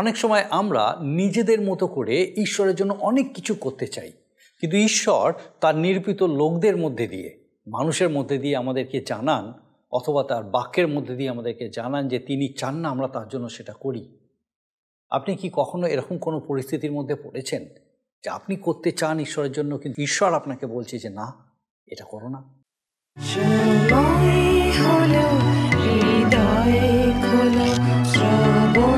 অনেক সময় আমরা নিজেদের মতো করে ঈশ্বরের জন্য অনেক কিছু করতে চাই কিন্তু ঈশ্বর তার নির্পিত লোকদের মধ্যে দিয়ে মানুষের মধ্যে দিয়ে আমাদেরকে জানান অথবা তার বাক্যের মধ্যে দিয়ে আমাদেরকে জানান যে তিনি চান না আমরা তার জন্য সেটা করি আপনি কি কখনো এরকম কোনো পরিস্থিতির মধ্যে পড়েছেন যে আপনি করতে চান ঈশ্বরের জন্য কিন্তু ঈশ্বর আপনাকে বলছে যে না এটা করো না হৃদয়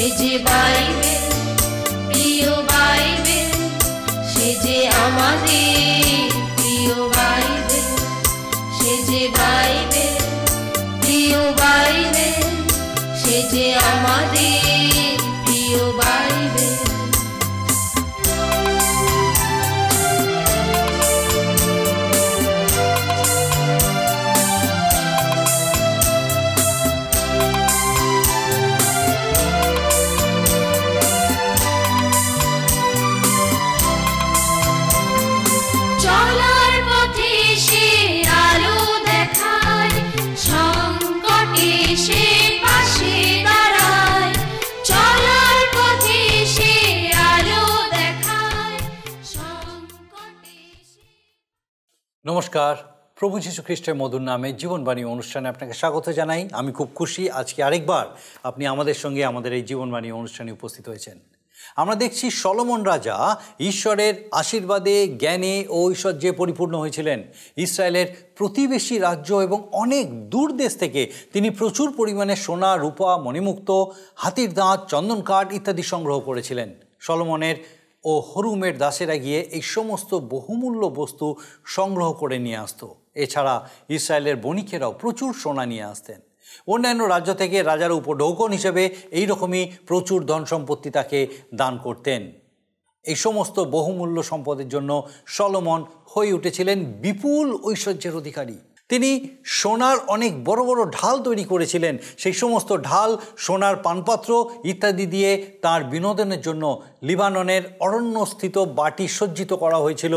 निज बाई নমস্কার প্রভু যীশু খ্রিস্টের মধুর নামে জীবনবাণী অনুষ্ঠানে আপনাকে স্বাগত জানাই আমি খুব খুশি আজকে আরেকবার আপনি আমাদের সঙ্গে আমাদের এই জীবনবাণী অনুষ্ঠানে উপস্থিত হয়েছেন আমরা দেখছি সলমন রাজা ঈশ্বরের আশীর্বাদে জ্ঞানে ও ঐশ্বর্যে পরিপূর্ণ হয়েছিলেন ইসরায়েলের প্রতিবেশী রাজ্য এবং অনেক দূর দেশ থেকে তিনি প্রচুর পরিমাণে সোনা রূপা মণিমুক্ত হাতির দাঁত চন্দন কাঠ ইত্যাদি সংগ্রহ করেছিলেন সলমনের ও হরুমের দাসেরা গিয়ে এই সমস্ত বহুমূল্য বস্তু সংগ্রহ করে নিয়ে আসত এছাড়া ইসরায়েলের বণিকেরাও প্রচুর সোনা নিয়ে আসতেন অন্যান্য রাজ্য থেকে রাজার উপঢৌকন হিসেবে এইরকমই প্রচুর ধন সম্পত্তি তাকে দান করতেন এই সমস্ত বহুমূল্য সম্পদের জন্য সলমন হয়ে উঠেছিলেন বিপুল ঐশ্বর্যের অধিকারী তিনি সোনার অনেক বড় বড় ঢাল তৈরি করেছিলেন সেই সমস্ত ঢাল সোনার পানপাত্র ইত্যাদি দিয়ে তার বিনোদনের জন্য লিবাননের অরণ্যস্থিত বাটি সজ্জিত করা হয়েছিল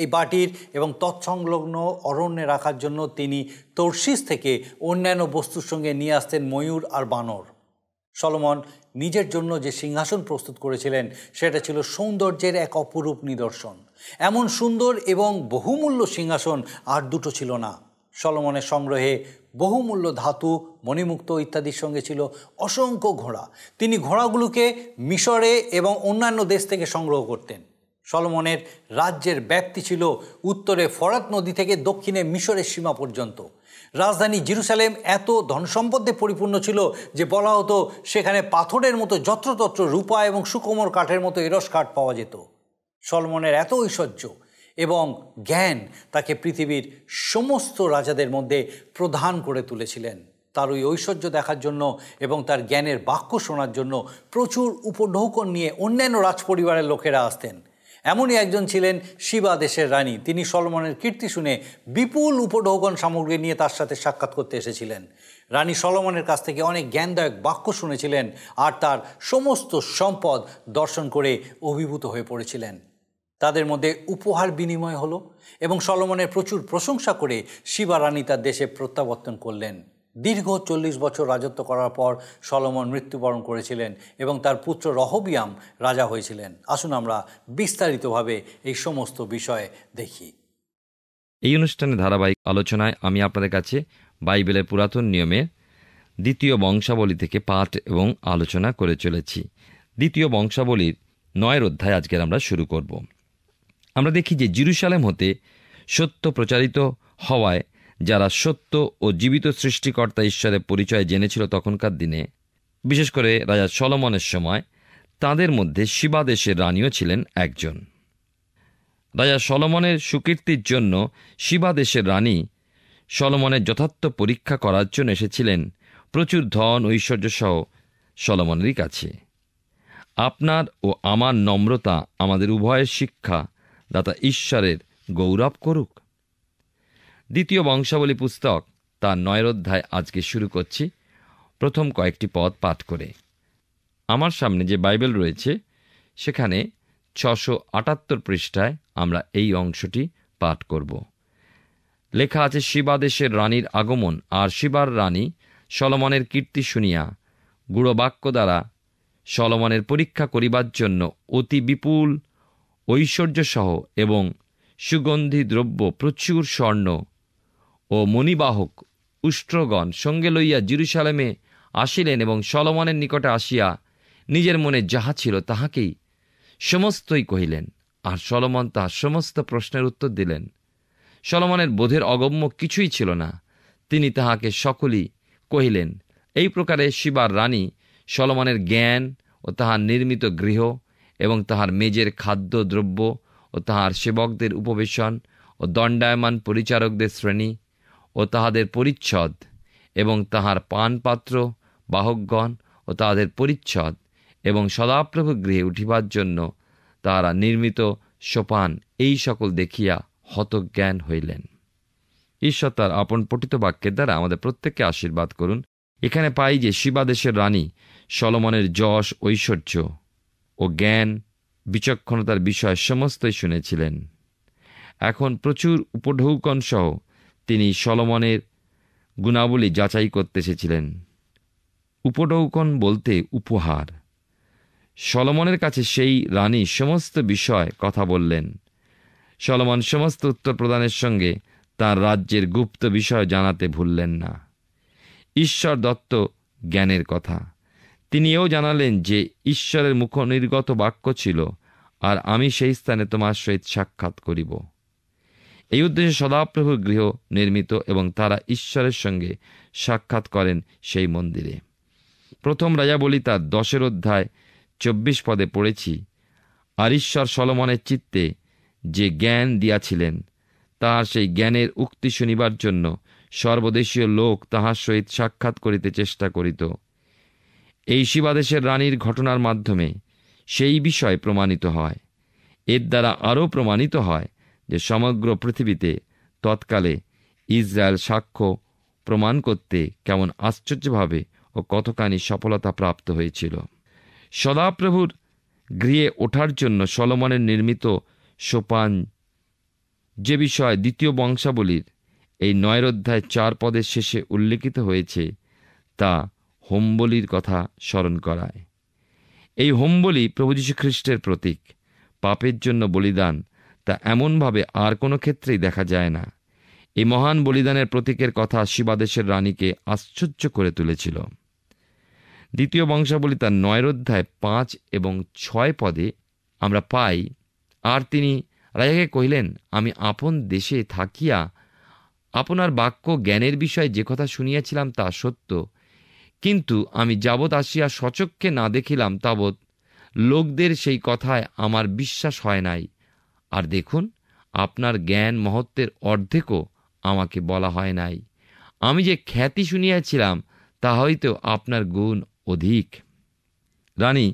এই বাটির এবং তৎসংলগ্ন অরণ্যে রাখার জন্য তিনি তর্শিস থেকে অন্যান্য বস্তুর সঙ্গে নিয়ে আসতেন ময়ূর আর বানর সলমন নিজের জন্য যে সিংহাসন প্রস্তুত করেছিলেন সেটা ছিল সৌন্দর্যের এক অপরূপ নিদর্শন এমন সুন্দর এবং বহুমূল্য সিংহাসন আর দুটো ছিল না সলমনের সংগ্রহে বহুমূল্য ধাতু মণিমুক্ত ইত্যাদির সঙ্গে ছিল অসংখ্য ঘোড়া তিনি ঘোড়াগুলোকে মিশরে এবং অন্যান্য দেশ থেকে সংগ্রহ করতেন সলমনের রাজ্যের ব্যাপ্তি ছিল উত্তরে ফরাত নদী থেকে দক্ষিণে মিশরের সীমা পর্যন্ত রাজধানী জিরুসালেম এত ধনসম্পদে পরিপূর্ণ ছিল যে বলা হতো সেখানে পাথরের মতো যত্রতত্র রূপা এবং সুকোমর কাঠের মতো এরস কাঠ পাওয়া যেত সলমনের এত ঐশ্বর্য এবং জ্ঞান তাকে পৃথিবীর সমস্ত রাজাদের মধ্যে প্রধান করে তুলেছিলেন তার ওই ঐশ্বর্য দেখার জন্য এবং তার জ্ঞানের বাক্য শোনার জন্য প্রচুর উপঢৌকন নিয়ে অন্যান্য রাজপরিবারের লোকেরা আসতেন এমনই একজন ছিলেন শিবা দেশের রানী তিনি সলমনের কীর্তি শুনে বিপুল উপঢৌকন সামগ্রী নিয়ে তার সাথে সাক্ষাৎ করতে এসেছিলেন রানী সলমনের কাছ থেকে অনেক জ্ঞানদায়ক বাক্য শুনেছিলেন আর তার সমস্ত সম্পদ দর্শন করে অভিভূত হয়ে পড়েছিলেন তাদের মধ্যে উপহার বিনিময় হলো এবং সলমনের প্রচুর প্রশংসা করে শিবারানী তার দেশে প্রত্যাবর্তন করলেন দীর্ঘ চল্লিশ বছর রাজত্ব করার পর সলমন মৃত্যুবরণ করেছিলেন এবং তার পুত্র রহবিয়াম রাজা হয়েছিলেন আসুন আমরা বিস্তারিতভাবে এই সমস্ত বিষয়ে দেখি এই অনুষ্ঠানে ধারাবাহিক আলোচনায় আমি আপনাদের কাছে বাইবেলের পুরাতন নিয়মের দ্বিতীয় বংশাবলী থেকে পাঠ এবং আলোচনা করে চলেছি দ্বিতীয় বংশাবলীর নয়ের অধ্যায় আজকের আমরা শুরু করব আমরা দেখি যে জিরুসালেম হতে সত্য প্রচারিত হওয়ায় যারা সত্য ও জীবিত সৃষ্টিকর্তা ঈশ্বরের পরিচয় জেনেছিল তখনকার দিনে বিশেষ করে রাজা সলমনের সময় তাদের মধ্যে শিবা দেশের রানীও ছিলেন একজন রাজা সলমনের সুকীর্তির জন্য শিবা দেশের রানী সলমনের যথার্থ পরীক্ষা করার জন্য এসেছিলেন প্রচুর ধন ঐশ্বর্য সহ সলমনেরই কাছে আপনার ও আমার নম্রতা আমাদের উভয়ের শিক্ষা দাতা ঈশ্বরের গৌরব করুক দ্বিতীয় বংশাবলী পুস্তক তার নয়ের অধ্যায় আজকে শুরু করছি প্রথম কয়েকটি পদ পাঠ করে আমার সামনে যে বাইবেল রয়েছে সেখানে ছশো আটাত্তর পৃষ্ঠায় আমরা এই অংশটি পাঠ করব লেখা আছে শিবাদেশের রানীর আগমন আর শিবার রানী সলমনের কীর্তি শুনিয়া গুড়বাক্য দ্বারা সলমনের পরীক্ষা করিবার জন্য অতি বিপুল ঐশ্বর্যসহ এবং সুগন্ধি দ্রব্য প্রচুর স্বর্ণ ও মণিবাহক উষ্ট্রগণ সঙ্গে লইয়া জিরুসালামে আসিলেন এবং সলমনের নিকটে আসিয়া নিজের মনে যাহা ছিল তাহাকেই সমস্তই কহিলেন আর সলমন তাহার সমস্ত প্রশ্নের উত্তর দিলেন সলমনের বোধের অগম্য কিছুই ছিল না তিনি তাহাকে সকলই কহিলেন এই প্রকারে শিবার রানী সলমনের জ্ঞান ও তাহার নির্মিত গৃহ এবং তাহার মেজের খাদ্য দ্রব্য ও তাহার সেবকদের উপবেশন ও দণ্ডায়মান পরিচারকদের শ্রেণী ও তাহাদের পরিচ্ছদ এবং তাহার পানপাত্র বাহকগণ ও তাহাদের পরিচ্ছদ এবং সদাপ্রভু গৃহে উঠিবার জন্য তাহারা নির্মিত সোপান এই সকল দেখিয়া হতজ্ঞান হইলেন ঈশ্বর তার আপন পঠিত বাক্যের দ্বারা আমাদের প্রত্যেককে আশীর্বাদ করুন এখানে পাই যে শিবাদেশের রানী সলমনের যশ ঐশ্বর্য ও জ্ঞান বিচক্ষণতার বিষয় সমস্তই শুনেছিলেন এখন প্রচুর উপঢৌকন সহ তিনি সলমনের গুণাবলী যাচাই করতে এসেছিলেন উপঢৌকন বলতে উপহার সলমনের কাছে সেই রানী সমস্ত বিষয় কথা বললেন সলমন সমস্ত উত্তর প্রদানের সঙ্গে তার রাজ্যের গুপ্ত বিষয় জানাতে ভুললেন না ঈশ্বর দত্ত জ্ঞানের কথা তিনি এও জানালেন যে ঈশ্বরের মুখ নির্গত বাক্য ছিল আর আমি সেই স্থানে তোমার সহিত সাক্ষাৎ করিব এই উদ্দেশ্যে সদাপ্রভুর গৃহ নির্মিত এবং তারা ঈশ্বরের সঙ্গে সাক্ষাৎ করেন সেই মন্দিরে প্রথম বলি তার দশের অধ্যায় চব্বিশ পদে পড়েছি আর ঈশ্বর সলমনের চিত্তে যে জ্ঞান দিয়াছিলেন তাহার সেই জ্ঞানের উক্তি শুনিবার জন্য সর্বদেশীয় লোক তাহার সহিত সাক্ষাৎ করিতে চেষ্টা করিত এই শিবাদেশের রানীর ঘটনার মাধ্যমে সেই বিষয় প্রমাণিত হয় এর দ্বারা আরও প্রমাণিত হয় যে সমগ্র পৃথিবীতে তৎকালে ইসরায়েল সাক্ষ্য প্রমাণ করতে কেমন আশ্চর্যভাবে ও কতখানি সফলতা প্রাপ্ত হয়েছিল সদাপ্রভুর গৃহে ওঠার জন্য সলমনের নির্মিত সোপান যে বিষয় দ্বিতীয় বংশাবলীর এই নয়ের অধ্যায় চার পদের শেষে উল্লেখিত হয়েছে তা বলির কথা স্মরণ করায় এই হোমবলি প্রভু যীশু খ্রিস্টের প্রতীক পাপের জন্য বলিদান তা এমনভাবে আর কোনো ক্ষেত্রেই দেখা যায় না এই মহান বলিদানের প্রতীকের কথা শিবাদেশের রানীকে আশ্চর্য করে তুলেছিল দ্বিতীয় বংশাবলী তার নয় অধ্যায় পাঁচ এবং ছয় পদে আমরা পাই আর তিনি রাজাকে কহিলেন আমি আপন দেশে থাকিয়া আপনার বাক্য জ্ঞানের বিষয়ে যে কথা শুনিয়াছিলাম তা সত্য কিন্তু আমি যাবৎ আসিয়া সচক্ষে না দেখিলাম তাবৎ লোকদের সেই কথায় আমার বিশ্বাস হয় নাই আর দেখুন আপনার জ্ঞান মহত্বের অর্ধেকও আমাকে বলা হয় নাই আমি যে খ্যাতি শুনিয়াছিলাম তা হয়তো আপনার গুণ অধিক রানী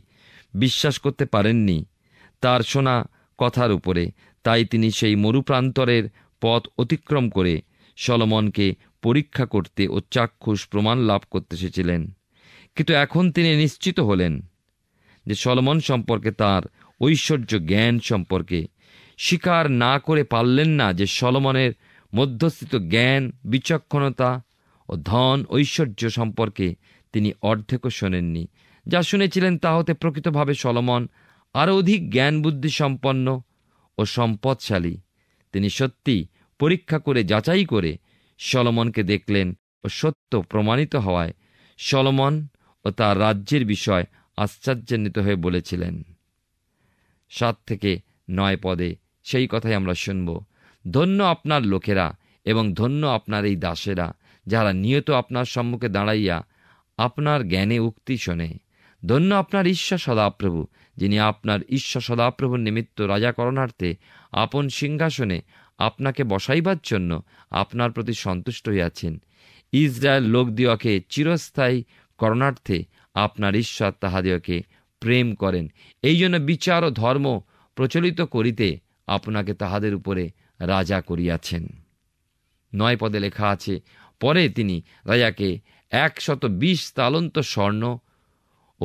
বিশ্বাস করতে পারেননি তার শোনা কথার উপরে তাই তিনি সেই মরুপ্রান্তরের পথ অতিক্রম করে সলমনকে পরীক্ষা করতে ও চাক্ষুষ প্রমাণ লাভ করতে এসেছিলেন কিন্তু এখন তিনি নিশ্চিত হলেন যে সলমন সম্পর্কে তার ঐশ্বর্য জ্ঞান সম্পর্কে স্বীকার না করে পারলেন না যে সলমনের মধ্যস্থিত জ্ঞান বিচক্ষণতা ও ধন ঐশ্বর্য সম্পর্কে তিনি অর্ধেকও শোনেননি যা শুনেছিলেন তা হতে প্রকৃতভাবে সলমন আরও অধিক জ্ঞান বুদ্ধি সম্পন্ন ও সম্পদশালী তিনি সত্যি পরীক্ষা করে যাচাই করে সলমনকে দেখলেন ও সত্য প্রমাণিত হওয়ায় সলমন ও তার রাজ্যের বিষয় আশ্চর্যান্বিত হয়ে বলেছিলেন সাত থেকে নয় পদে সেই কথাই আমরা শুনব ধন্য আপনার লোকেরা এবং ধন্য আপনার এই দাসেরা যারা নিয়ত আপনার সম্মুখে দাঁড়াইয়া আপনার জ্ঞানে উক্তি শোনে ধন্য আপনার ঈশ্বর সদাপ্রভু যিনি আপনার ঈশ্বর সদাপ্রভুর নিমিত্ত রাজা করণার্থে আপন সিংহাসনে আপনাকে বসাইবার জন্য আপনার প্রতি সন্তুষ্ট হইয়াছেন ইসরায়েল লোকদিওকে চিরস্থায়ী করণার্থে আপনার ঈশ্বর তাহাদিওকে প্রেম করেন এই জন্য বিচার ও ধর্ম প্রচলিত করিতে আপনাকে তাহাদের উপরে রাজা করিয়াছেন নয় পদে লেখা আছে পরে তিনি রাজাকে একশত বিশ তালন্ত স্বর্ণ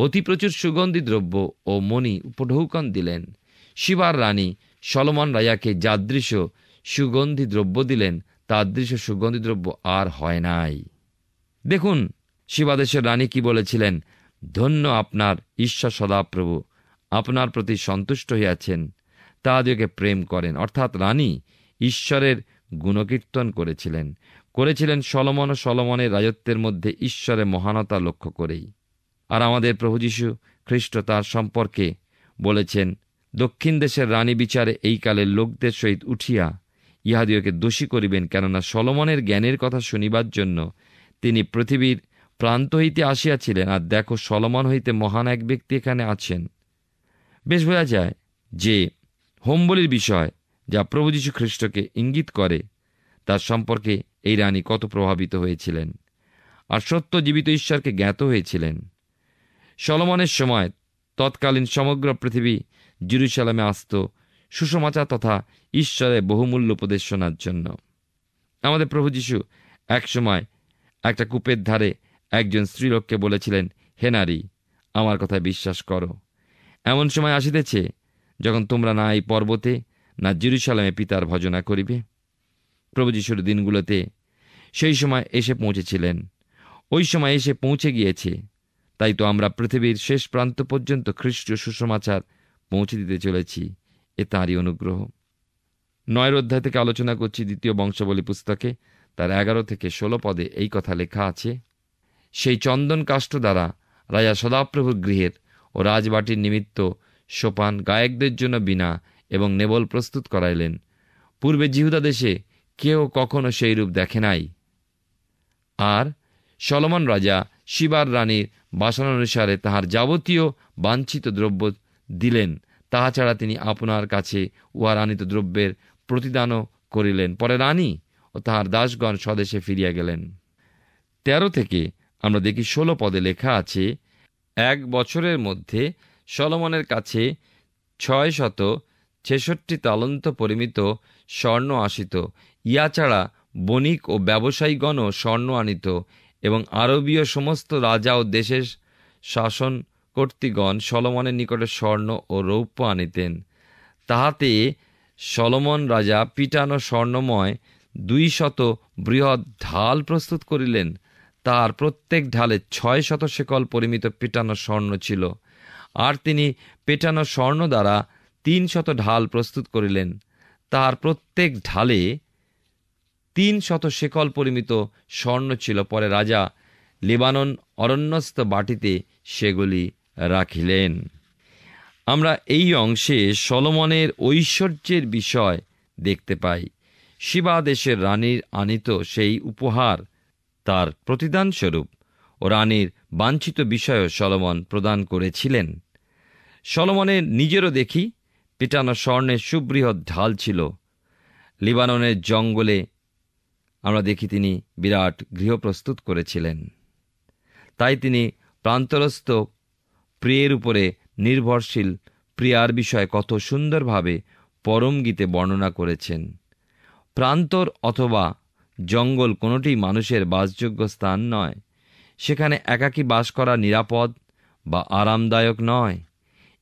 অতি প্রচুর সুগন্ধি দ্রব্য ও মণি উপঢৌকন দিলেন শিবার রানী সলমন রাজাকে যাদৃশ্য সুগন্ধি দ্রব্য দিলেন তার দৃশ্য সুগন্ধি দ্রব্য আর হয় নাই দেখুন শিবাদেশের রানী কি বলেছিলেন ধন্য আপনার ঈশ্বর সদাপ্রভু আপনার প্রতি সন্তুষ্ট হইয়াছেন তাদেরকে প্রেম করেন অর্থাৎ রানী ঈশ্বরের গুণকীর্তন করেছিলেন করেছিলেন সলমন ও সলমনের রাজত্বের মধ্যে ঈশ্বরের মহানতা লক্ষ্য করেই আর আমাদের প্রভু যীশু খ্রিস্ট তার সম্পর্কে বলেছেন দক্ষিণ দেশের রানী বিচারে এই কালের লোকদের সহিত উঠিয়া ইহাদিওকে দোষী করিবেন কেননা সলমনের জ্ঞানের কথা শুনিবার জন্য তিনি পৃথিবীর প্রান্ত হইতে আসিয়াছিলেন আর দেখো সলমন হইতে মহান এক ব্যক্তি এখানে আছেন বেশ বোঝা যায় যে বলির বিষয় যা প্রভু যীশু খ্রিস্টকে ইঙ্গিত করে তার সম্পর্কে এই রানী কত প্রভাবিত হয়েছিলেন আর সত্য জীবিত ঈশ্বরকে জ্ঞাত হয়েছিলেন সলমনের সময় তৎকালীন সমগ্র পৃথিবী জিরুসালামে আসত সুসমাচার তথা ঈশ্বরের বহুমূল্য উপদেশ শোনার জন্য আমাদের প্রভু যীশু একসময় একটা কূপের ধারে একজন স্ত্রীলোককে বলেছিলেন হে নারী আমার কথায় বিশ্বাস করো এমন সময় আসিতেছে যখন তোমরা না এই পর্বতে না জিরুসালামে পিতার ভজনা করিবে প্রভু যিশুর দিনগুলোতে সেই সময় এসে পৌঁছেছিলেন ওই সময় এসে পৌঁছে গিয়েছে তাই তো আমরা পৃথিবীর শেষ প্রান্ত পর্যন্ত খ্রিস্ট সুসমাচার পৌঁছে দিতে চলেছি এ তাঁরই অনুগ্রহ নয়ের অধ্যায় থেকে আলোচনা করছি দ্বিতীয় বংশাবলী পুস্তকে তার এগারো থেকে ষোলো পদে এই কথা লেখা আছে সেই চন্দন কাষ্ট দ্বারা রাজা সদাপ্রভুর গৃহের ও রাজবাটির নিমিত্ত সোপান গায়কদের জন্য বিনা এবং নেবল প্রস্তুত করাইলেন পূর্বে জিহুদা দেশে কেউ কখনো সেই রূপ দেখে নাই আর সলমন রাজা শিবার রানীর বাসনানুসারে তাহার যাবতীয় বাঞ্ছিত দ্রব্য দিলেন তাহা ছাড়া তিনি আপনার কাছে উহার আনিত দ্রব্যের প্রতিদানও করিলেন পরে রানী ও তাহার দাসগণ স্বদেশে ফিরিয়া গেলেন ১৩ থেকে আমরা দেখি ১৬ পদে লেখা আছে এক বছরের মধ্যে সলমনের কাছে ছয় শত ছেষট্টি তালন্ত পরিমিত স্বর্ণ আসিত ইয়া ছাড়া বণিক ও ব্যবসায়ীগণও স্বর্ণ আনিত এবং আরবীয় সমস্ত রাজা ও দেশের শাসন কর্তৃগণ সলমনের নিকটে স্বর্ণ ও রৌপ্য আনিতেন তাহাতে সলমন রাজা পিটানো স্বর্ণময় দুই শত বৃহৎ ঢাল প্রস্তুত করিলেন তার প্রত্যেক ঢালে ছয় শত শেকল পরিমিত পেটানো স্বর্ণ ছিল আর তিনি পেটানো স্বর্ণ দ্বারা তিন শত ঢাল প্রস্তুত করিলেন তার প্রত্যেক ঢালে তিন শত শেকল পরিমিত স্বর্ণ ছিল পরে রাজা লেবানন অরণ্যস্থ বাটিতে সেগুলি রাখিলেন আমরা এই অংশে সলমনের ঐশ্বর্যের বিষয় দেখতে পাই শিবা দেশের রানীর আনিত সেই উপহার তার প্রতিদানস্বরূপ ও রানীর বাঞ্ছিত বিষয়ও সলমন প্রদান করেছিলেন সলমনের নিজেরও দেখি পিটানো স্বর্ণের সুবৃহৎ ঢাল ছিল লিবাননের জঙ্গলে আমরা দেখি তিনি বিরাট গৃহ প্রস্তুত করেছিলেন তাই তিনি প্রান্তরস্থ প্রিয়ের উপরে নির্ভরশীল প্রিয়ার বিষয়ে কত সুন্দরভাবে পরম গীতে বর্ণনা করেছেন প্রান্তর অথবা জঙ্গল কোনোটি মানুষের বাসযোগ্য স্থান নয় সেখানে একাকী বাস করা নিরাপদ বা আরামদায়ক নয়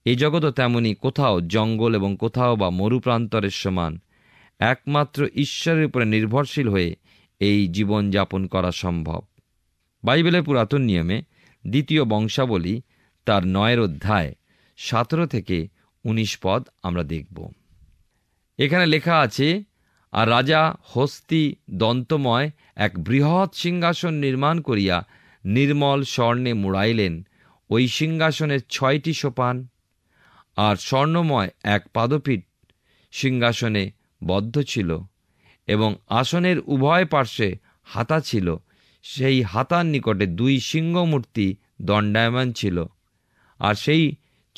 এই জগতও তেমনি কোথাও জঙ্গল এবং কোথাও বা মরুপ্রান্তরের সমান একমাত্র ঈশ্বরের উপরে নির্ভরশীল হয়ে এই জীবন যাপন করা সম্ভব বাইবেলের পুরাতন নিয়মে দ্বিতীয় বংশাবলী তার নয়ের অধ্যায় সতেরো থেকে উনিশ পদ আমরা দেখব এখানে লেখা আছে আর রাজা হস্তি দন্তময় এক বৃহৎ সিংহাসন নির্মাণ করিয়া নির্মল স্বর্ণে মুড়াইলেন ওই সিংহাসনের ছয়টি সোপান আর স্বর্ণময় এক পাদপীঠ সিংহাসনে বদ্ধ ছিল এবং আসনের উভয় পার্শ্বে হাতা ছিল সেই হাতার নিকটে দুই সিংহমূর্তি দণ্ডায়মান ছিল আর সেই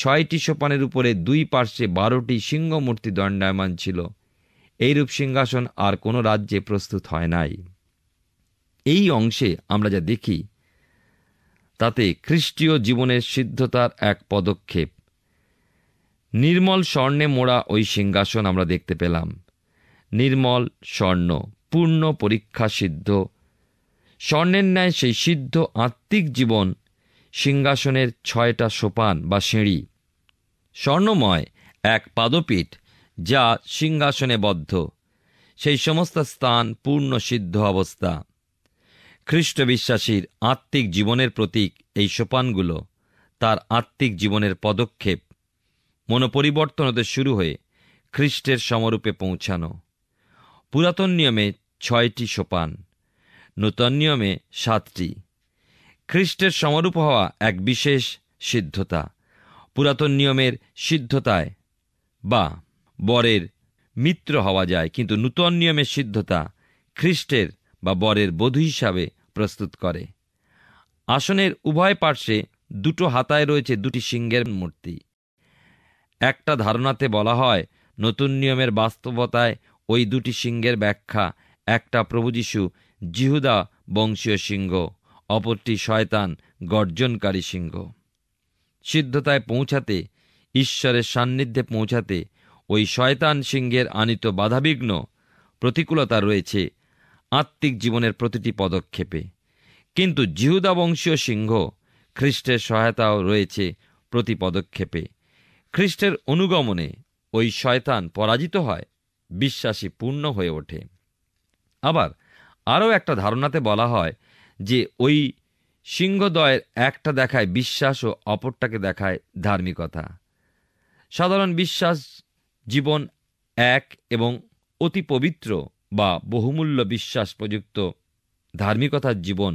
ছয়টি সোপানের উপরে দুই পার্শ্বে বারোটি সিংহমূর্তি দণ্ডায়মান ছিল এইরূপ সিংহাসন আর কোনো রাজ্যে প্রস্তুত হয় নাই এই অংশে আমরা যা দেখি তাতে খ্রিস্টীয় জীবনের সিদ্ধতার এক পদক্ষেপ নির্মল স্বর্ণে মোড়া ওই সিংহাসন আমরা দেখতে পেলাম নির্মল স্বর্ণ পূর্ণ পরীক্ষা সিদ্ধ স্বর্ণের ন্যায় সেই সিদ্ধ আত্মিক জীবন সিংহাসনের ছয়টা সোপান বা সিঁড়ি স্বর্ণময় এক পাদপীঠ যা সিংহাসনে বদ্ধ সেই সমস্ত স্থান পূর্ণ সিদ্ধ অবস্থা খ্রিস্ট বিশ্বাসীর আত্মিক জীবনের প্রতীক এই সোপানগুলো তার আত্মিক জীবনের পদক্ষেপ মনোপরিবর্তন হতে শুরু হয়ে খ্রিস্টের সমরূপে পৌঁছানো পুরাতন নিয়মে ছয়টি সোপান নূতন নিয়মে সাতটি খ্রিস্টের সমরূপ হওয়া এক বিশেষ সিদ্ধতা পুরাতন নিয়মের সিদ্ধতায় বা বরের মিত্র হওয়া যায় কিন্তু নূতন নিয়মের সিদ্ধতা খ্রিস্টের বা বরের বধূ হিসাবে প্রস্তুত করে আসনের উভয় পার্শ্বে দুটো হাতায় রয়েছে দুটি সিংহের মূর্তি একটা ধারণাতে বলা হয় নতুন নিয়মের বাস্তবতায় ওই দুটি সিংহের ব্যাখ্যা একটা প্রভু জিহুদা বংশীয় সিংহ অপরটি শয়তান গর্জনকারী সিংহ সিদ্ধতায় পৌঁছাতে ঈশ্বরের সান্নিধ্যে পৌঁছাতে ওই শয়তান সিংহের আনিত বাধাবিঘ্ন প্রতিকূলতা রয়েছে আত্মিক জীবনের প্রতিটি পদক্ষেপে কিন্তু জিহুদাবংশীয় বংশীয় সিংহ খ্রিস্টের সহায়তাও রয়েছে প্রতি পদক্ষেপে খ্রিস্টের অনুগমনে ওই শয়তান পরাজিত হয় বিশ্বাসী পূর্ণ হয়ে ওঠে আবার আরও একটা ধারণাতে বলা হয় যে ওই সিংহদয়ের একটা দেখায় বিশ্বাস ও অপরটাকে দেখায় ধার্মিকতা সাধারণ বিশ্বাস জীবন এক এবং অতি পবিত্র বা বহুমূল্য বিশ্বাস প্রযুক্ত ধার্মিকতার জীবন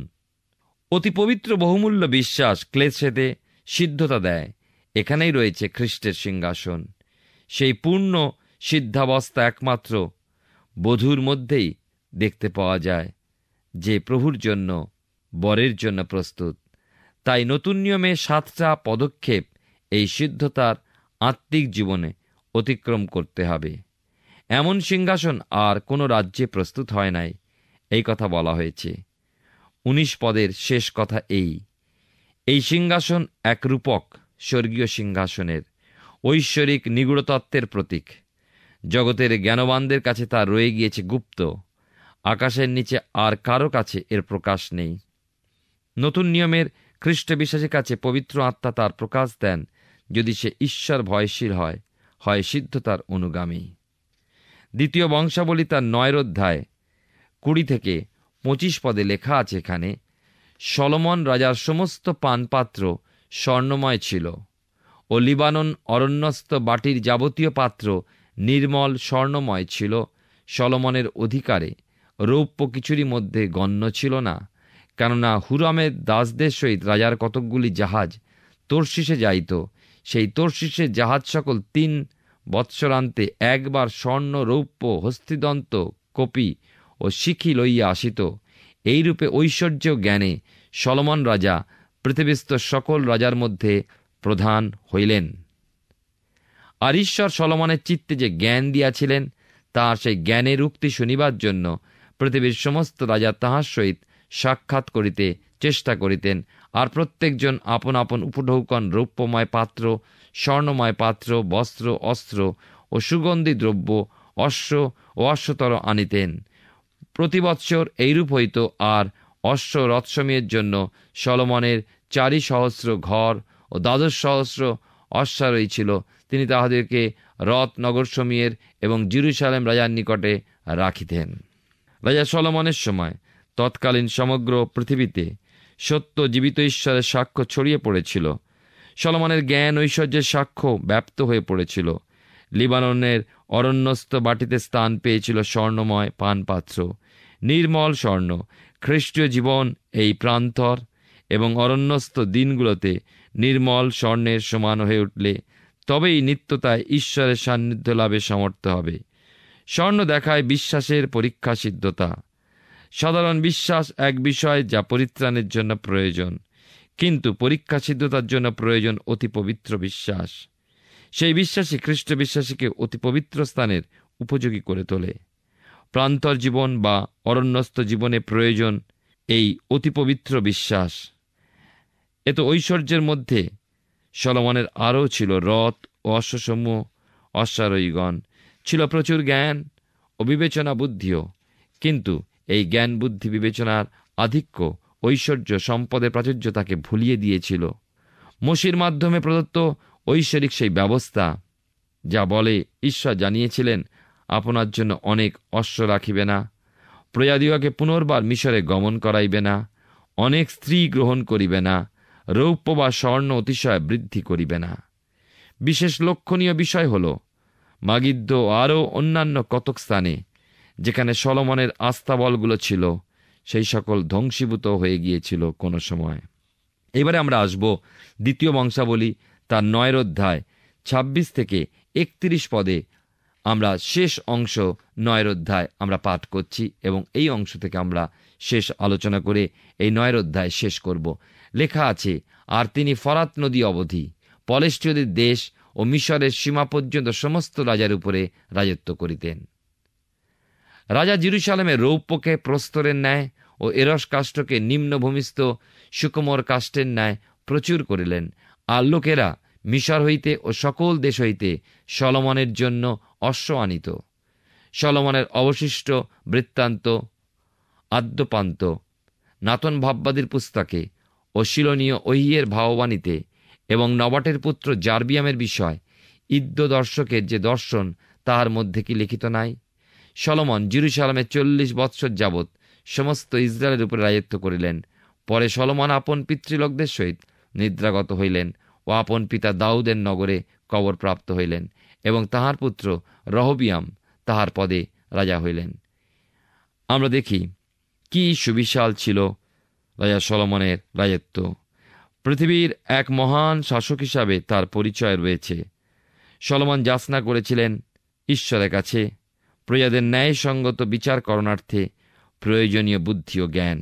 অতি পবিত্র বহুমূল্য বিশ্বাস ক্লেশেতে সিদ্ধতা দেয় এখানেই রয়েছে খ্রিস্টের সিংহাসন সেই পূর্ণ সিদ্ধাবস্থা একমাত্র বধূর মধ্যেই দেখতে পাওয়া যায় যে প্রভুর জন্য বরের জন্য প্রস্তুত তাই নতুন নিয়মে সাতটা পদক্ষেপ এই সিদ্ধতার আত্মিক জীবনে অতিক্রম করতে হবে এমন সিংহাসন আর কোনো রাজ্যে প্রস্তুত হয় নাই এই কথা বলা হয়েছে উনিশ পদের শেষ কথা এই এই সিংহাসন এক রূপক স্বর্গীয় সিংহাসনের ঐশ্বরিক নিগুড়ত্বের প্রতীক জগতের জ্ঞানবানদের কাছে তা রয়ে গিয়েছে গুপ্ত আকাশের নিচে আর কারো কাছে এর প্রকাশ নেই নতুন নিয়মের খ্রিস্ট বিশ্বাসের কাছে পবিত্র আত্মা তার প্রকাশ দেন যদি সে ঈশ্বর ভয়শীল হয় হয় সিদ্ধতার অনুগামী দ্বিতীয় বংশাবলী তার নয়ের অধ্যায় কুড়ি থেকে পঁচিশ পদে লেখা আছে এখানে সলমন রাজার সমস্ত পানপাত্র স্বর্ণময় ছিল ও লিবানন অরণ্যস্থ বাটির যাবতীয় পাত্র নির্মল স্বর্ণময় ছিল সলমনের অধিকারে রৌপ্য কিছুরই মধ্যে গণ্য ছিল না কেননা হুরামে দাসদের সহিত রাজার কতকগুলি জাহাজ তর্শিষে যাইত সেই তর্শিষে জাহাজ সকল তিন বৎসরান্তে একবার স্বর্ণ রৌপ্য হস্তিদন্ত কপি ও শিখি লইয়া আসিত এইরূপে ঐশ্বর্য জ্ঞানে সলমন রাজা পৃথিবীস্থ সকল রাজার মধ্যে প্রধান হইলেন আর ঈশ্বর সলমনের চিত্তে যে জ্ঞান দিয়াছিলেন তাহার সেই জ্ঞানের উক্তি শুনিবার জন্য পৃথিবীর সমস্ত রাজা তাহার সহিত সাক্ষাৎ করিতে চেষ্টা করিতেন আর প্রত্যেকজন আপন আপন উপঢৌকন রৌপ্যময় পাত্র স্বর্ণময় পাত্র বস্ত্র অস্ত্র ও সুগন্ধি দ্রব্য অশ্ব ও অশ্বতর আনিতেন প্রতিবৎসর এইরূপ হইত আর অশ্ব রৎসমীয়ের জন্য সলমনের চারি সহস্র ঘর ও দ্বাদশ সহস্র অশ্বারোহী ছিল তিনি তাহাদেরকে রথ নগর সমীয়ের এবং জিরুসালেম রাজার নিকটে রাখিতেন রাজা সলমনের সময় তৎকালীন সমগ্র পৃথিবীতে সত্য জীবিত ঈশ্বরের সাক্ষ্য ছড়িয়ে পড়েছিল সলমানের জ্ঞান ঐশ্বর্যের সাক্ষ্য ব্যপ্ত হয়ে পড়েছিল লিবাননের অরণ্যস্থ বাটিতে স্থান পেয়েছিল স্বর্ণময় পানপাত্র নির্মল স্বর্ণ খ্রিস্টীয় জীবন এই প্রান্তর এবং অরণ্যস্থ দিনগুলোতে নির্মল স্বর্ণের সমান হয়ে উঠলে তবেই নিত্যতায় ঈশ্বরের সান্নিধ্য লাভে সমর্থ হবে স্বর্ণ দেখায় বিশ্বাসের পরীক্ষা সিদ্ধতা সাধারণ বিশ্বাস এক বিষয় যা পরিত্রাণের জন্য প্রয়োজন কিন্তু পরীক্ষা সিদ্ধতার জন্য প্রয়োজন অতি পবিত্র বিশ্বাস সেই বিশ্বাসী খ্রিস্ট বিশ্বাসীকে অতি পবিত্র স্থানের উপযোগী করে তোলে প্রান্তর জীবন বা অরণ্যস্থ জীবনে প্রয়োজন এই অতি পবিত্র বিশ্বাস এ তো ঐশ্বর্যের মধ্যে সলমনের আরও ছিল রথ ও অশ্বসমূহ অশ্বারোহীগণ ছিল প্রচুর জ্ঞান ও বিবেচনা বুদ্ধিও কিন্তু এই জ্ঞান বুদ্ধি বিবেচনার আধিক্য ঐশ্বর্য সম্পদে প্রাচুর্য তাকে ভুলিয়ে দিয়েছিল মসির মাধ্যমে প্রদত্ত ঐশ্বরিক সেই ব্যবস্থা যা বলে ঈশ্বর জানিয়েছিলেন আপনার জন্য অনেক অশ্ব রাখিবে না প্রয়াদিওকে পুনর্বার মিশরে গমন করাইবে না অনেক স্ত্রী গ্রহণ করিবে না রৌপ্য বা স্বর্ণ অতিশয় বৃদ্ধি করিবে না বিশেষ লক্ষণীয় বিষয় হল মাগিদ্য আরও অন্যান্য কতক স্থানে যেখানে সলমনের আস্তাবলগুলো ছিল সেই সকল ধ্বংসীভূত হয়ে গিয়েছিল কোনো সময় এবারে আমরা আসব দ্বিতীয় বংশাবলী তার নয়ের অধ্যায় ২৬ থেকে একত্রিশ পদে আমরা শেষ অংশ নয়ের অধ্যায় আমরা পাঠ করছি এবং এই অংশ থেকে আমরা শেষ আলোচনা করে এই নয়ের অধ্যায় শেষ করব লেখা আছে আর তিনি ফরাত নদী অবধি পলেস্টীয়দের দেশ ও মিশরের সীমা পর্যন্ত সমস্ত রাজার উপরে রাজত্ব করিতেন রাজা জিরুসালামের রৌপ্যকে প্রস্তরের ন্যায় ও এরস কাষ্ঠকে নিম্নভূমিস্থ সুকুমর কাষ্ঠের ন্যায় প্রচুর করিলেন আর লোকেরা মিশর হইতে ও সকল দেশ হইতে সলমনের জন্য অশ্ব আনিত সলমনের অবশিষ্ট বৃত্তান্ত আদ্যপান্ত নাতন ভাববাদীর পুস্তকে ও শিলনীয় ঐহিয়ের ভাববাণীতে এবং নবাটের পুত্র জার্বিয়ামের বিষয় ইদ্য দর্শকের যে দর্শন তাহার মধ্যে কি লিখিত নাই সলমন জিরুসালামে চল্লিশ বৎসর যাবৎ সমস্ত ইসরায়েলের উপরে রাজত্ব করিলেন পরে সলমন আপন পিতৃলোকদের সহিত নিদ্রাগত হইলেন ও আপন পিতা দাউদের নগরে কবর প্রাপ্ত হইলেন এবং তাহার পুত্র রহবিয়াম তাহার পদে রাজা হইলেন আমরা দেখি কি সুবিশাল ছিল রাজা সলমনের রাজত্ব পৃথিবীর এক মহান শাসক হিসাবে তার পরিচয় রয়েছে সলমন যাচনা করেছিলেন ঈশ্বরের কাছে প্রজাদের ন্যায়সঙ্গত বিচার করণার্থে প্রয়োজনীয় বুদ্ধি ও জ্ঞান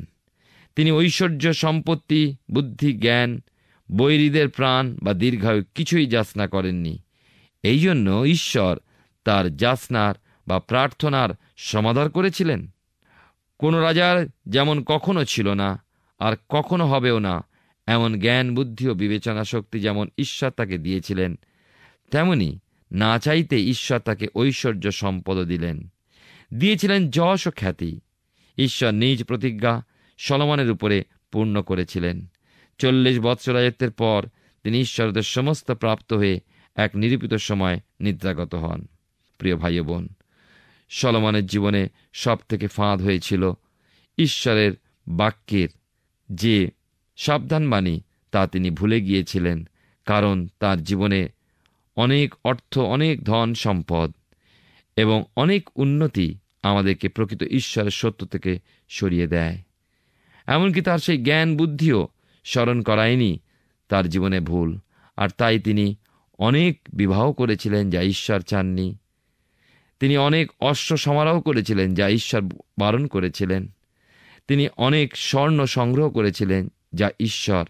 তিনি ঐশ্বর্য সম্পত্তি বুদ্ধি জ্ঞান বৈরীদের প্রাণ বা দীর্ঘায়ু কিছুই যাচনা করেননি এই জন্য ঈশ্বর তার যাচনার বা প্রার্থনার সমাধান করেছিলেন কোনো রাজার যেমন কখনো ছিল না আর কখনো হবেও না এমন জ্ঞান বুদ্ধি ও বিবেচনা শক্তি যেমন ঈশ্বর তাকে দিয়েছিলেন তেমনি না চাইতে ঈশ্বর তাকে ঐশ্বর্য সম্পদ দিলেন দিয়েছিলেন যশ ও খ্যাতি ঈশ্বর নিজ প্রতিজ্ঞা সলমানের উপরে পূর্ণ করেছিলেন চল্লিশ বৎসর পর তিনি ঈশ্বরদের সমস্ত প্রাপ্ত হয়ে এক নিরূপিত সময় নিদ্রাগত হন প্রিয় ভাই বোন সলমানের জীবনে সব থেকে ফাঁদ হয়েছিল ঈশ্বরের বাক্যের যে সাবধান বাণী তা তিনি ভুলে গিয়েছিলেন কারণ তার জীবনে অনেক অর্থ অনেক ধন সম্পদ এবং অনেক উন্নতি আমাদেরকে প্রকৃত ঈশ্বরের সত্য থেকে সরিয়ে দেয় এমনকি তার সেই জ্ঞান বুদ্ধিও স্মরণ করায়নি তার জীবনে ভুল আর তাই তিনি অনেক বিবাহ করেছিলেন যা ঈশ্বর চাননি তিনি অনেক অশ্ব সমারোহ করেছিলেন যা ঈশ্বর বারণ করেছিলেন তিনি অনেক স্বর্ণ সংগ্রহ করেছিলেন যা ঈশ্বর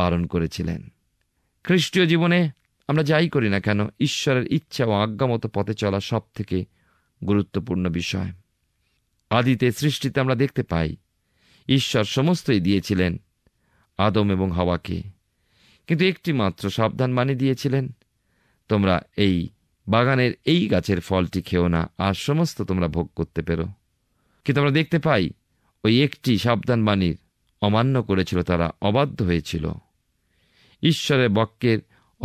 বারণ করেছিলেন খ্রিস্টীয় জীবনে আমরা যাই করি না কেন ঈশ্বরের ইচ্ছা ও আজ্ঞামতো পথে চলা সব থেকে গুরুত্বপূর্ণ বিষয় আদিতে সৃষ্টিতে আমরা দেখতে পাই ঈশ্বর সমস্তই দিয়েছিলেন আদম এবং হওয়াকে কিন্তু একটি মাত্র সাবধান মানে দিয়েছিলেন তোমরা এই বাগানের এই গাছের ফলটি খেও না আর সমস্ত তোমরা ভোগ করতে পেরো কিন্তু আমরা দেখতে পাই ওই একটি সাবধান বাণীর অমান্য করেছিল তারা অবাধ্য হয়েছিল ঈশ্বরের বক্যের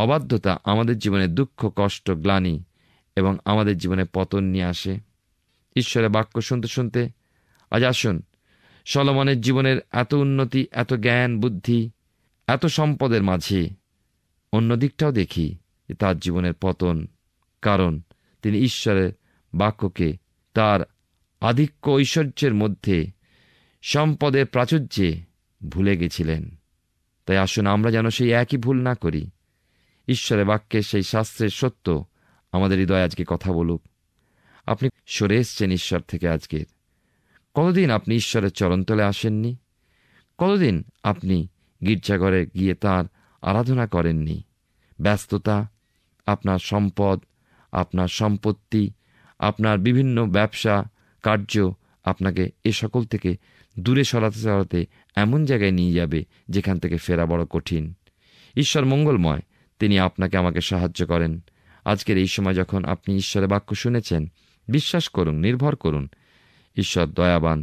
অবাধ্যতা আমাদের জীবনে দুঃখ কষ্ট গ্লানি এবং আমাদের জীবনে পতন নিয়ে আসে ঈশ্বরের বাক্য শুনতে শুনতে আজ আসুন সলমনের জীবনের এত উন্নতি এত জ্ঞান বুদ্ধি এত সম্পদের মাঝে অন্য দিকটাও দেখি যে তার জীবনের পতন কারণ তিনি ঈশ্বরের বাক্যকে তার আধিক্য ঐশ্বর্যের মধ্যে সম্পদের প্রাচুর্যে ভুলে গেছিলেন তাই আসুন আমরা যেন সেই একই ভুল না করি ঈশ্বরের বাক্যে সেই শাস্ত্রের সত্য আমাদের হৃদয় আজকে কথা বলুক আপনি সরে এসছেন ঈশ্বর থেকে আজকের কতদিন আপনি ঈশ্বরের চরণতলে আসেননি কতদিন আপনি গির্জাঘরে গিয়ে তার আরাধনা করেননি ব্যস্ততা আপনার সম্পদ আপনার সম্পত্তি আপনার বিভিন্ন ব্যবসা কার্য আপনাকে এ সকল থেকে দূরে সরাতে সরাতে এমন জায়গায় নিয়ে যাবে যেখান থেকে ফেরা বড় কঠিন ঈশ্বর মঙ্গলময় তিনি আপনাকে আমাকে সাহায্য করেন আজকের এই সময় যখন আপনি ঈশ্বরের বাক্য শুনেছেন বিশ্বাস করুন নির্ভর করুন ঈশ্বর দয়াবান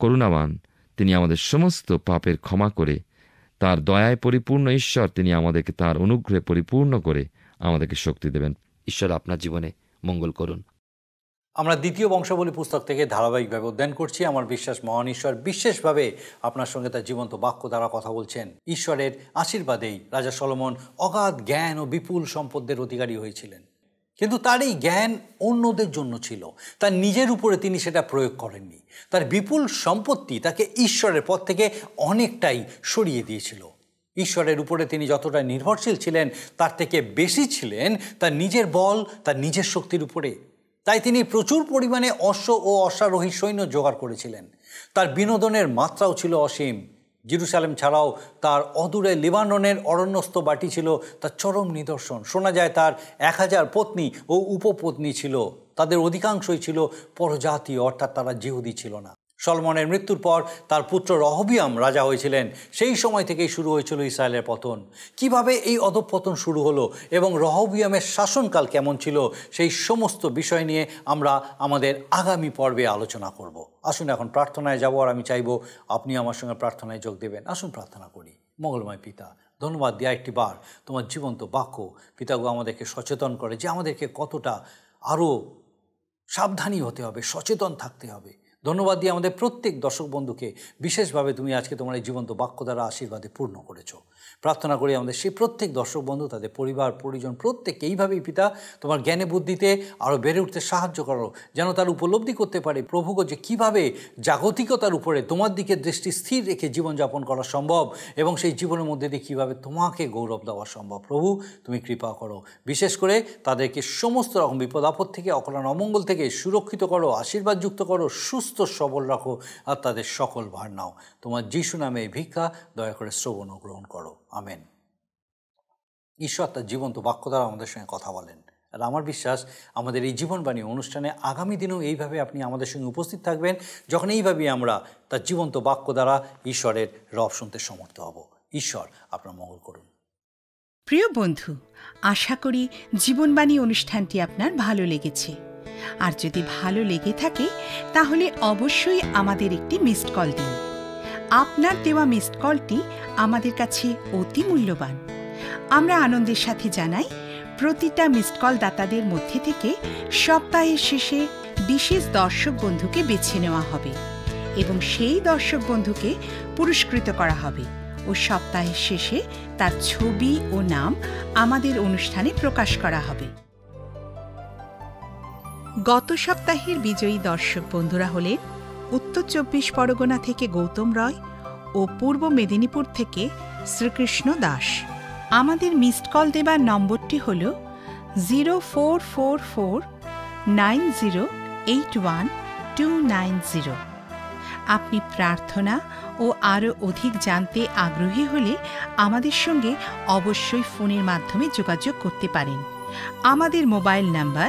করুণাবান তিনি আমাদের সমস্ত পাপের ক্ষমা করে তার দয়ায় পরিপূর্ণ ঈশ্বর তিনি আমাদেরকে তার অনুগ্রহে পরিপূর্ণ করে আমাদেরকে শক্তি দেবেন ঈশ্বর আপনার জীবনে মঙ্গল করুন আমরা দ্বিতীয় বংশাবলী পুস্তক থেকে ধারাবাহিকভাবে অধ্যয়ন করছি আমার বিশ্বাস মহান ঈশ্বর বিশেষভাবে আপনার সঙ্গে তার জীবন্ত বাক্য দ্বারা কথা বলছেন ঈশ্বরের আশীর্বাদেই রাজা সলমন অগাধ জ্ঞান ও বিপুল সম্পদের অধিকারী হয়েছিলেন কিন্তু তার এই জ্ঞান অন্যদের জন্য ছিল তার নিজের উপরে তিনি সেটা প্রয়োগ করেননি তার বিপুল সম্পত্তি তাকে ঈশ্বরের পথ থেকে অনেকটাই সরিয়ে দিয়েছিল ঈশ্বরের উপরে তিনি যতটা নির্ভরশীল ছিলেন তার থেকে বেশি ছিলেন তার নিজের বল তার নিজের শক্তির উপরে তাই তিনি প্রচুর পরিমাণে অশ্ব ও অশ্বারোহী সৈন্য জোগাড় করেছিলেন তার বিনোদনের মাত্রাও ছিল অসীম জিরুসালেম ছাড়াও তার অদূরে লিবাননের অরণ্যস্থ বাটি ছিল তার চরম নিদর্শন শোনা যায় তার এক হাজার পত্নী ও উপপত্নী ছিল তাদের অধিকাংশই ছিল পরজাতীয় অর্থাৎ তারা জিহুদি ছিল না সলমনের মৃত্যুর পর তার পুত্র রহবিয়াম রাজা হয়েছিলেন সেই সময় থেকেই শুরু হয়েছিল ইসরায়েলের পতন কিভাবে এই অধপতন শুরু হলো এবং রহবিয়ামের শাসনকাল কেমন ছিল সেই সমস্ত বিষয় নিয়ে আমরা আমাদের আগামী পর্বে আলোচনা করব আসুন এখন প্রার্থনায় যাব আর আমি চাইব আপনি আমার সঙ্গে প্রার্থনায় যোগ দেবেন আসুন প্রার্থনা করি মঙ্গলময় পিতা ধন্যবাদ দেয়া একটি বার তোমার জীবন্ত বাক্য পিতাগু আমাদেরকে সচেতন করে যে আমাদেরকে কতটা আরও সাবধানী হতে হবে সচেতন থাকতে হবে ধন্যবাদ দিয়ে আমাদের প্রত্যেক দর্শক বন্ধুকে বিশেষভাবে তুমি আজকে তোমার এই জীবন্ত বাক্য দ্বারা আশীর্বাদে পূর্ণ করেছ প্রার্থনা করে আমাদের সেই প্রত্যেক দর্শক বন্ধু তাদের পরিবার পরিজন প্রত্যেক এইভাবেই পিতা তোমার জ্ঞানে বুদ্ধিতে আরও বেড়ে উঠতে সাহায্য করো যেন তার উপলব্ধি করতে পারে প্রভুকে যে কিভাবে জাগতিকতার উপরে তোমার দিকে দৃষ্টি স্থির রেখে জীবনযাপন করা সম্ভব এবং সেই জীবনের মধ্যে দিয়ে কীভাবে তোমাকে গৌরব দেওয়া সম্ভব প্রভু তুমি কৃপা করো বিশেষ করে তাদেরকে সমস্ত রকম বিপদ আপদ থেকে অকলান অমঙ্গল থেকে সুরক্ষিত করো আশীর্বাদযুক্ত করো সুস্থ সুস্থ সবল রাখো আর তাদের সকল ভার নাও তোমার যিশু নামে এই ভিক্ষা দয়া করে শ্রবণ গ্রহণ করো আমেন ঈশ্বর তার জীবন্ত বাক্য দ্বারা আমাদের সঙ্গে কথা বলেন আর আমার বিশ্বাস আমাদের এই জীবনবাণী অনুষ্ঠানে আগামী দিনেও এইভাবে আপনি আমাদের সঙ্গে উপস্থিত থাকবেন যখন এইভাবেই আমরা তার জীবন্ত বাক্য দ্বারা ঈশ্বরের রব শুনতে সমর্থ হব ঈশ্বর আপনার মঙ্গল করুন প্রিয় বন্ধু আশা করি জীবনবাণী অনুষ্ঠানটি আপনার ভালো লেগেছে আর যদি ভালো লেগে থাকে তাহলে অবশ্যই আমাদের একটি মিসড কল দিন আপনার দেওয়া মিসড কলটি আমাদের কাছে অতি মূল্যবান আমরা আনন্দের সাথে জানাই প্রতিটা মিসড কল দাতাদের মধ্যে থেকে সপ্তাহের শেষে বিশেষ দর্শক বন্ধুকে বেছে নেওয়া হবে এবং সেই দর্শক বন্ধুকে পুরস্কৃত করা হবে ও সপ্তাহের শেষে তার ছবি ও নাম আমাদের অনুষ্ঠানে প্রকাশ করা হবে গত সপ্তাহের বিজয়ী দর্শক বন্ধুরা হলেন উত্তর চব্বিশ পরগনা থেকে গৌতম রয় ও পূর্ব মেদিনীপুর থেকে শ্রীকৃষ্ণ দাস আমাদের মিসড কল দেবার নম্বরটি হল zero four four four nine zero eight one two nine zero আপনি প্রার্থনা ও আরও অধিক জানতে আগ্রহী হলে আমাদের সঙ্গে অবশ্যই ফোনের মাধ্যমে যোগাযোগ করতে পারেন আমাদের মোবাইল নাম্বার